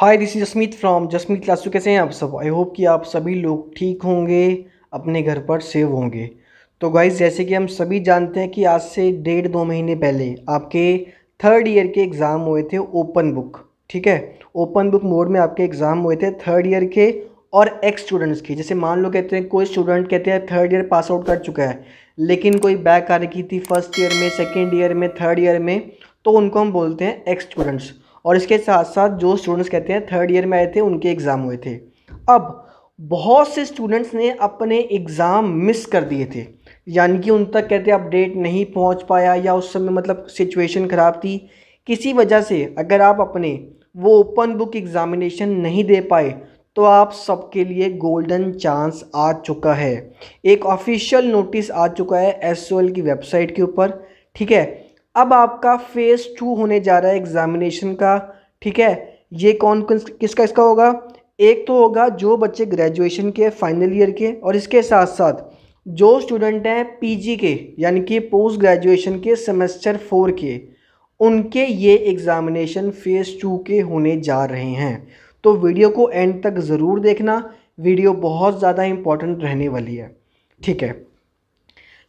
hi this is Jasmeet from Jasmeet two कैसे हैं आप सब आई होप कि आप सभी लोग ठीक होंगे अपने घर पर सेव होंगे तो गाइज जैसे कि हम सभी जानते हैं कि आज से डेढ़ दो महीने पहले आपके थर्ड ईयर के एग्ज़ाम हुए थे ओपन बुक ठीक है ओपन बुक मोड में आपके एग्ज़ाम हुए थे थर्ड ईयर के और एक्स स्टूडेंट्स के जैसे मान लो कहते हैं कोई स्टूडेंट कहते हैं थर्ड ईयर पास आउट कर चुका है लेकिन कोई बैक आ रखी थी फर्स्ट ईयर में सेकेंड ईयर में थर्ड ईयर में तो उनको हम बोलते हैं एक्स स्टूडेंट्स और इसके साथ साथ जो स्टूडेंट्स कहते हैं थर्ड ईयर में आए थे उनके एग्ज़ाम हुए थे अब बहुत से स्टूडेंट्स ने अपने एग्ज़ाम मिस कर दिए थे यानी कि उन तक कहते अपडेट नहीं पहुंच पाया या उस समय मतलब सिचुएशन ख़राब थी किसी वजह से अगर आप अपने वो ओपन बुक एग्ज़ामिनेशन नहीं दे पाए तो आप सबके लिए गोल्डन चांस आ चुका है एक ऑफिशियल नोटिस आ चुका है एस की वेबसाइट के ऊपर ठीक है अब आपका फेज़ टू होने जा रहा है एग्ज़ामिनेशन का ठीक है ये कौन किसका इसका होगा एक तो होगा जो बच्चे ग्रेजुएशन के फाइनल ईयर के और इसके साथ साथ जो स्टूडेंट हैं पीजी के यानी कि पोस्ट ग्रेजुएशन के सेमेस्टर फोर के उनके ये एग्ज़ामिनेशन फ़ेज़ टू के होने जा रहे हैं तो वीडियो को एंड तक ज़रूर देखना वीडियो बहुत ज़्यादा इम्पॉर्टेंट रहने वाली है ठीक है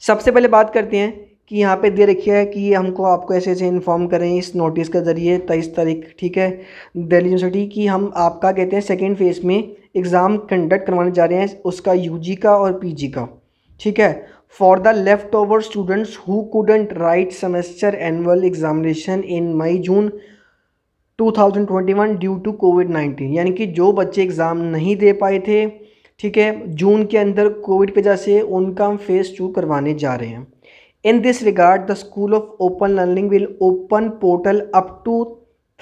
सबसे पहले बात करते हैं कि यहाँ पे दे रखी है कि हमको आपको ऐसे ऐसे इन्फॉर्म करें इस नोटिस के ज़रिए तेईस तारीख ठीक है दिल्ली यूनिवर्सिटी की हम आपका कहते हैं सेकेंड फेज़ में एग्ज़ाम कंडक्ट करवाने जा रहे हैं उसका यू का और पी का ठीक है for the leftover students who couldn't write semester annual examination in May June 2021 due to covid 19 यानी कि जो बच्चे एग्ज़ाम नहीं दे पाए थे ठीक है जून के अंदर कोविड की वजह से उनका हम फेज़ टू करवाने जा रहे हैं in this regard the school of open learning will open portal up to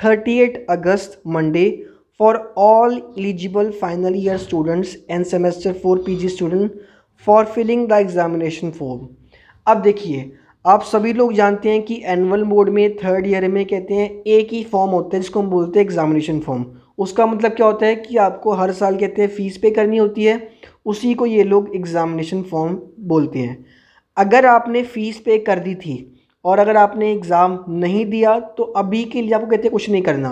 thirty eight August Monday for all eligible final year students and semester four P G student for filling the examination form अब देखिए आप सभी लोग जानते हैं कि annual mode में third year में कहते हैं एक ही फॉर्म होता है जिसको हम बोलते हैं एग्जामिनेशन फॉर्म उसका मतलब क्या होता है कि आपको हर साल कहते हैं फ़ीस पे करनी होती है उसी को ये लोग एग्जामिनेशन फॉर्म बोलते हैं अगर आपने फ़ीस पे कर दी थी और अगर आपने एग्ज़ाम नहीं दिया तो अभी के लिए आपको कहते कुछ नहीं करना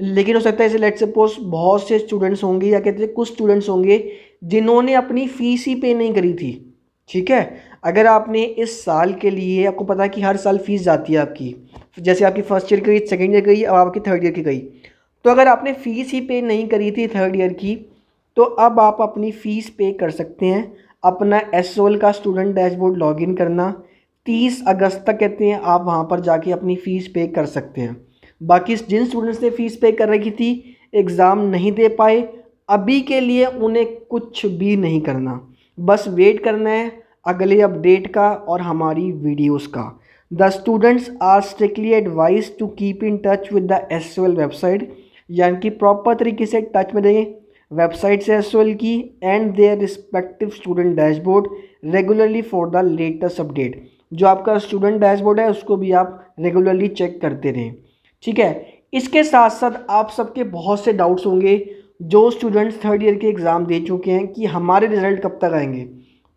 लेकिन हो सकता है इसे लेट सपोज बहुत से स्टूडेंट्स होंगे या कहते कुछ स्टूडेंट्स होंगे जिन्होंने अपनी फ़ीस ही पे नहीं करी थी ठीक है अगर आपने इस साल के लिए आपको पता है कि हर साल फ़ीस जाती है आपकी जैसे आपकी फ़र्स्ट ईयर गई सेकेंड ईयर गई अब आपकी थर्ड ईयर की गई तो अगर आपने फ़ीस ही पे नहीं करी थी थर्ड ईयर की तो अब आप अपनी फ़ीस पे कर सकते हैं अपना एस का स्टूडेंट डैशबोर्ड लॉगिन करना 30 अगस्त तक कहते हैं आप वहाँ पर जाके अपनी फ़ीस पे कर सकते हैं बाकी जिन स्टूडेंट्स ने फ़ीस पे कर रखी थी एग्ज़ाम नहीं दे पाए अभी के लिए उन्हें कुछ भी नहीं करना बस वेट करना है अगले अपडेट का और हमारी वीडियोस का the students are strictly advise to keep in touch with the S website यानी कि प्रॉपर तरीके से टच में रहें websites as well की and their respective student dashboard regularly for the latest update जो आपका स्टूडेंट डैशबोर्ड है उसको भी आप रेगुलरली चेक करते रहें ठीक है इसके साथ साथ आप सबके बहुत से डाउट्स होंगे जो स्टूडेंट्स थर्ड ईयर के एग्ज़ाम दे चुके हैं कि हमारे रिज़ल्ट कब तक आएंगे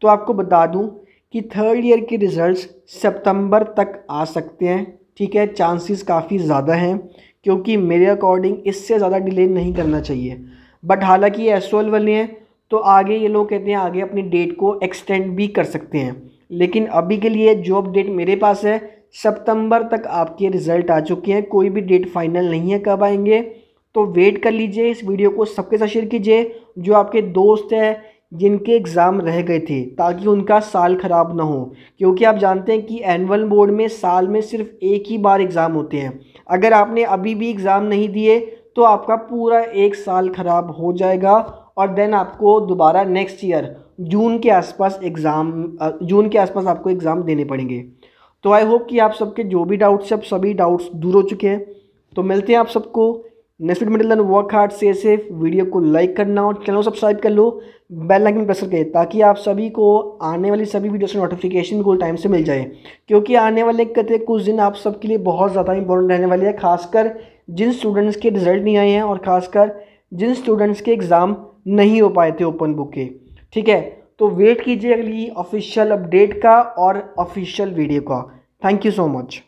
तो आपको बता दूं कि थर्ड ईयर के रिज़ल्ट्स सितंबर तक आ सकते हैं ठीक है चांसेस काफ़ी ज़्यादा हैं क्योंकि मेरे अकॉर्डिंग इससे ज़्यादा डिले नहीं करना चाहिए बट हालांकि ये एस वाले हैं तो आगे ये लोग कहते हैं आगे अपनी डेट को एक्सटेंड भी कर सकते हैं लेकिन अभी के लिए जो अपडेट मेरे पास है सितंबर तक आपके रिज़ल्ट आ चुके हैं कोई भी डेट फाइनल नहीं है कब आएंगे तो वेट कर लीजिए इस वीडियो को सबके साथ शेयर कीजिए जो आपके दोस्त हैं जिनके एग्ज़ाम रह गए थे ताकि उनका साल ख़राब ना हो क्योंकि आप जानते हैं कि एनअल बोर्ड में साल में सिर्फ एक ही बार एग्ज़ाम होते हैं अगर आपने अभी भी एग्ज़ाम नहीं दिए तो आपका पूरा एक साल ख़राब हो जाएगा और देन आपको दोबारा नेक्स्ट ईयर जून के आसपास एग्ज़ाम जून के आसपास आपको एग्ज़ाम देने पड़ेंगे तो आई होप कि आप सबके जो भी डाउट्स हैं सभी डाउट्स दूर हो चुके हैं तो मिलते हैं आप सबको नेस्ट मिडिल वर्क हार्ड से सेफ वीडियो को लाइक करना और चैनल सब्सक्राइब कर लो बेल आइकन प्रेस करके ताकि आप सभी को आने वाली सभी वीडियोस से नोटिफिकेशन को टाइम से मिल जाए क्योंकि आने वाले कते कुछ दिन आप सबके लिए बहुत ज़्यादा इंपॉर्टेंट रहने वाली है खासकर जिन स्टूडेंट्स के रिज़ल्ट नहीं आए हैं और ख़ासकर जिन स्टूडेंट्स के एग्ज़ाम नहीं हो पाए थे ओपन बुक के ठीक है तो वेट कीजिए अगली ऑफिशियल अपडेट का और ऑफिशियल वीडियो का थैंक यू सो मच